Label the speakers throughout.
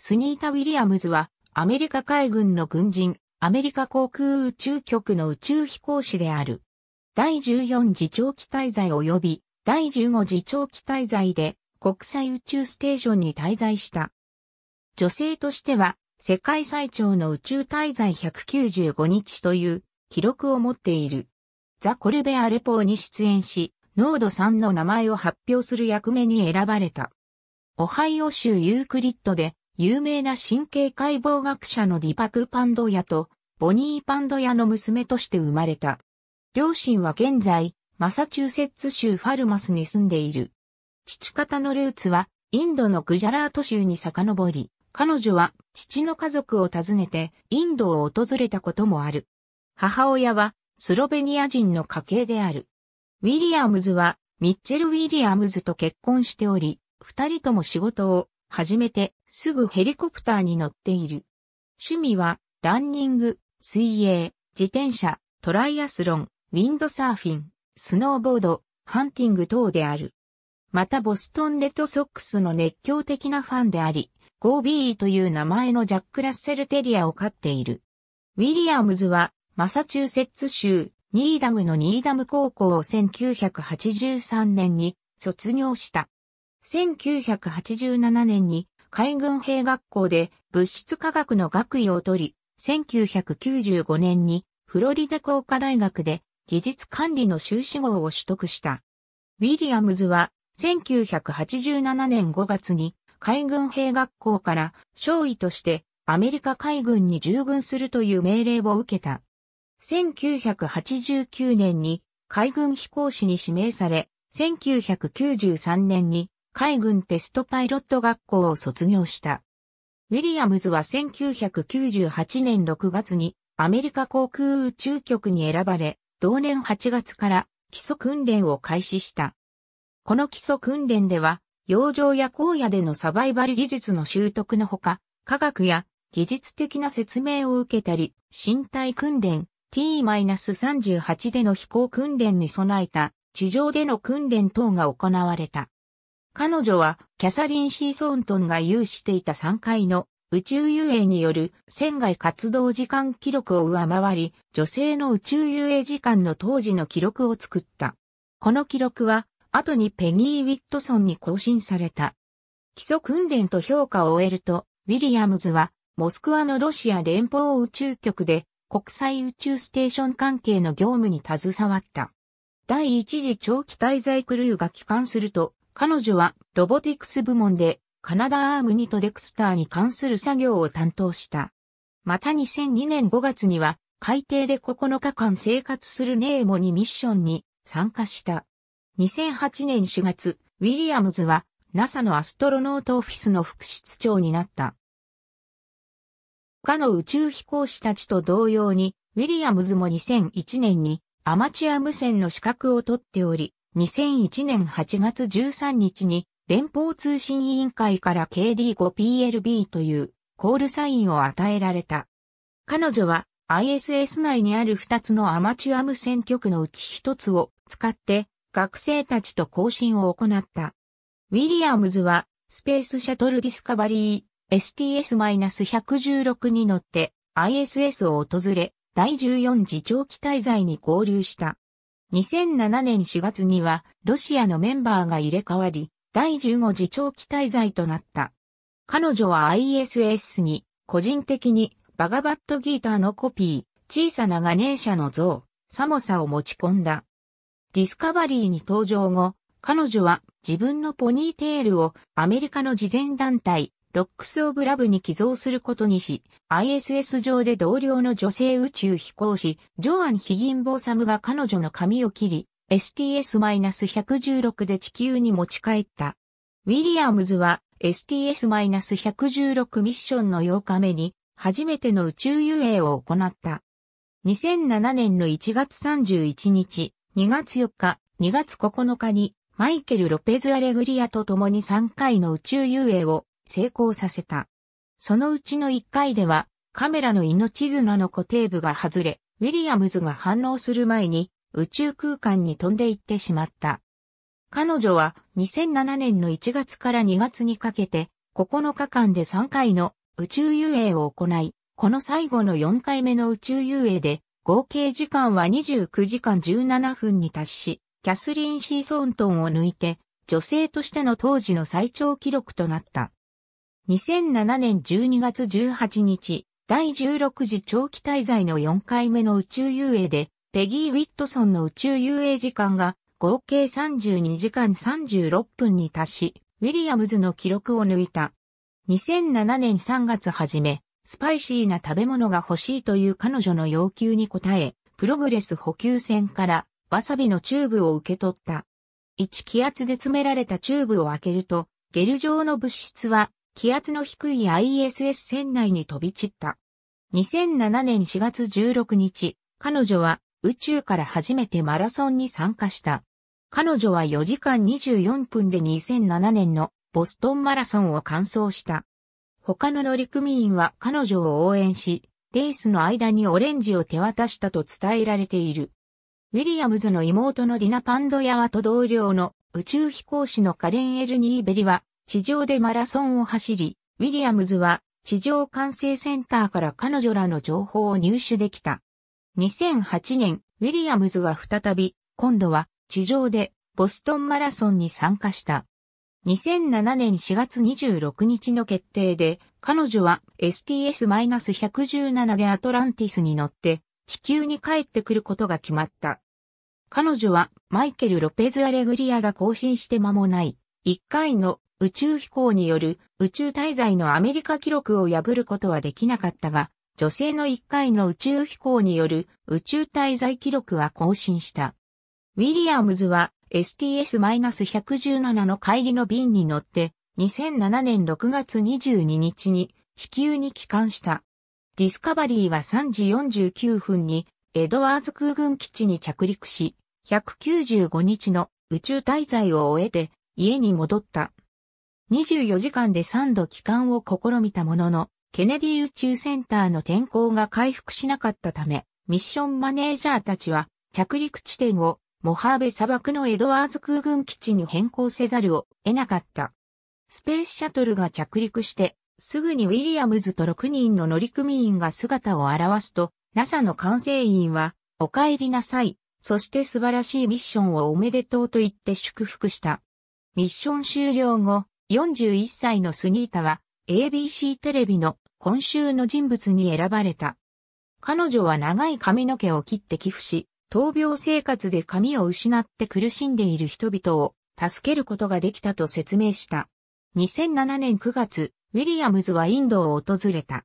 Speaker 1: スニータ・ウィリアムズは、アメリカ海軍の軍人、アメリカ航空宇宙局の宇宙飛行士である。第14次長期滞在及び第15次長期滞在で国際宇宙ステーションに滞在した。女性としては世界最長の宇宙滞在195日という記録を持っている。ザ・コルベアレポーに出演し、ノード3の名前を発表する役目に選ばれた。オハイオ州ユークリッドで有名な神経解剖学者のディパク・パンドヤと、ボニー・パンドヤの娘として生まれた。両親は現在、マサチューセッツ州ファルマスに住んでいる。父方のルーツは、インドのグジャラート州に遡り、彼女は父の家族を訪ねてインドを訪れたこともある。母親はスロベニア人の家系である。ウィリアムズはミッチェル・ウィリアムズと結婚しており、二人とも仕事を初めてすぐヘリコプターに乗っている。趣味はランニング、水泳、自転車、トライアスロン、ウィンドサーフィン、スノーボード、ハンティング等である。またボストンレッドソックスの熱狂的なファンであり、ゴービーという名前のジャック・ラッセル・テリアを飼っている。ウィリアムズはマサチューセッツ州ニーダムのニーダム高校を1983年に卒業した。1987年に海軍兵学校で物質科学の学位を取り、1995年にフロリダ工科大学で技術管理の修士号を取得した。ウィリアムズは1987年5月に海軍兵学校から少尉としてアメリカ海軍に従軍するという命令を受けた。1989年に海軍飛行士に指名され、1993年に海軍テストパイロット学校を卒業した。ウィリアムズは1998年6月にアメリカ航空宇宙局に選ばれ、同年8月から基礎訓練を開始した。この基礎訓練では、洋上や荒野でのサバイバル技術の習得のほか、科学や技術的な説明を受けたり、身体訓練 T-38 での飛行訓練に備えた地上での訓練等が行われた。彼女はキャサリン・シーソントンが有していた3回の宇宙遊泳による船外活動時間記録を上回り、女性の宇宙遊泳時間の当時の記録を作った。この記録は、後にペギー・ウィットソンに更新された。基礎訓練と評価を終えると、ウィリアムズは、モスクワのロシア連邦宇宙局で国際宇宙ステーション関係の業務に携わった。第一次長期滞在クルーが帰還すると、彼女はロボティクス部門でカナダアームニとデクスターに関する作業を担当した。また2002年5月には海底で9日間生活するネーモにミッションに参加した。2008年4月、ウィリアムズは NASA のアストロノートオフィスの副室長になった。他の宇宙飛行士たちと同様に、ウィリアムズも2001年にアマチュア無線の資格を取っており、2001年8月13日に連邦通信委員会から KD5PLB というコールサインを与えられた。彼女は ISS 内にある2つのアマチュア無線局のうち1つを使って学生たちと交信を行った。ウィリアムズはスペースシャトルディスカバリー STS-116 に乗って ISS を訪れ第14次長期滞在に合流した。2007年4月にはロシアのメンバーが入れ替わり、第15次長期滞在となった。彼女は ISS に個人的にバガバットギーターのコピー、小さなガネーシャの像、サモサを持ち込んだ。ディスカバリーに登場後、彼女は自分のポニーテールをアメリカの慈善団体ロックス・オブ・ラブに寄贈することにし、ISS 上で同僚の女性宇宙飛行士、ジョアン・ヒギンボーサムが彼女の髪を切り、STS-116 で地球に持ち帰った。ウィリアムズは STS-116 ミッションの8日目に初めての宇宙遊泳を行った。2007年の1月31日、2月4日、2月9日にマイケル・ロペズ・アレグリアと共に3回の宇宙遊泳を成功させた。そのうちの1回では、カメラの命綱の固定部が外れ、ウィリアムズが反応する前に宇宙空間に飛んでいってしまった。彼女は2007年の1月から2月にかけて9日間で3回の宇宙遊泳を行い、この最後の4回目の宇宙遊泳で合計時間は29時間17分に達し、キャスリン・シーソントンを抜いて女性としての当時の最長記録となった。2007年12月18日、第16次長期滞在の4回目の宇宙遊泳で、ペギー・ウィットソンの宇宙遊泳時間が合計32時間36分に達し、ウィリアムズの記録を抜いた。2007年3月初め、スパイシーな食べ物が欲しいという彼女の要求に応え、プログレス補給船からわさびのチューブを受け取った。1気圧で詰められたチューブを開けると、ゲル状の物質は気圧の低い ISS 船内に飛び散った。2007年4月16日、彼女は宇宙から初めてマラソンに参加した。彼女は4時間24分で2007年のボストンマラソンを完走した。他の乗組員は彼女を応援し、レースの間にオレンジを手渡したと伝えられている。ウィリアムズの妹のディナ・パンドヤワと同僚の宇宙飛行士のカレン・エル・ニーベリは地上でマラソンを走り、ウィリアムズは地上管制センターから彼女らの情報を入手できた。2008年、ウィリアムズは再び、今度は地上でボストンマラソンに参加した。2007年4月26日の決定で、彼女は STS-117 でアトランティスに乗って地球に帰ってくることが決まった。彼女はマイケル・ロペズ・アレグリアが更新して間もない1回の宇宙飛行による宇宙滞在のアメリカ記録を破ることはできなかったが、女性の1回の宇宙飛行による宇宙滞在記録は更新した。ウィリアムズは STS-117 の会議の便に乗って、2007年6月22日に地球に帰還した。ディスカバリーは3時49分にエドワーズ空軍基地に着陸し、195日の宇宙滞在を終えて家に戻った。24時間で3度帰還を試みたものの、ケネディ宇宙センターの天候が回復しなかったため、ミッションマネージャーたちは着陸地点をモハーベ砂漠のエドワーズ空軍基地に変更せざるを得なかった。スペースシャトルが着陸して、すぐにウィリアムズと6人の乗組員が姿を現すと、NASA の管制員は、お帰りなさい、そして素晴らしいミッションをおめでとうと言って祝福した。ミッション終了後、41歳のスニータは ABC テレビの今週の人物に選ばれた。彼女は長い髪の毛を切って寄付し、闘病生活で髪を失って苦しんでいる人々を助けることができたと説明した。2007年9月、ウィリアムズはインドを訪れた。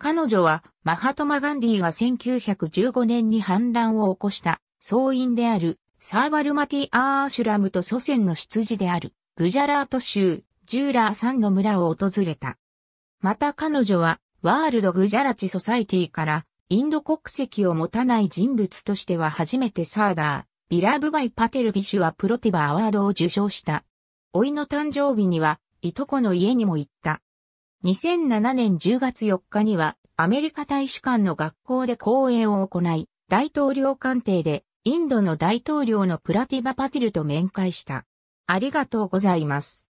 Speaker 1: 彼女はマハトマ・ガンディが1915年に反乱を起こした総員であるサーバルマティ・アーシュラムと祖先の執事であるグジャラート州ジューラーさんの村を訪れた。また彼女は、ワールド・グジャラチ・ソサイティから、インド国籍を持たない人物としては初めてサーダー、ビラブバイ・パテル・ビシュはプロティバ・アワードを受賞した。老いの誕生日には、いとこの家にも行った。2007年10月4日には、アメリカ大使館の学校で講演を行い、大統領官邸で、インドの大統領のプラティバ・パティルと面会した。ありがとうございます。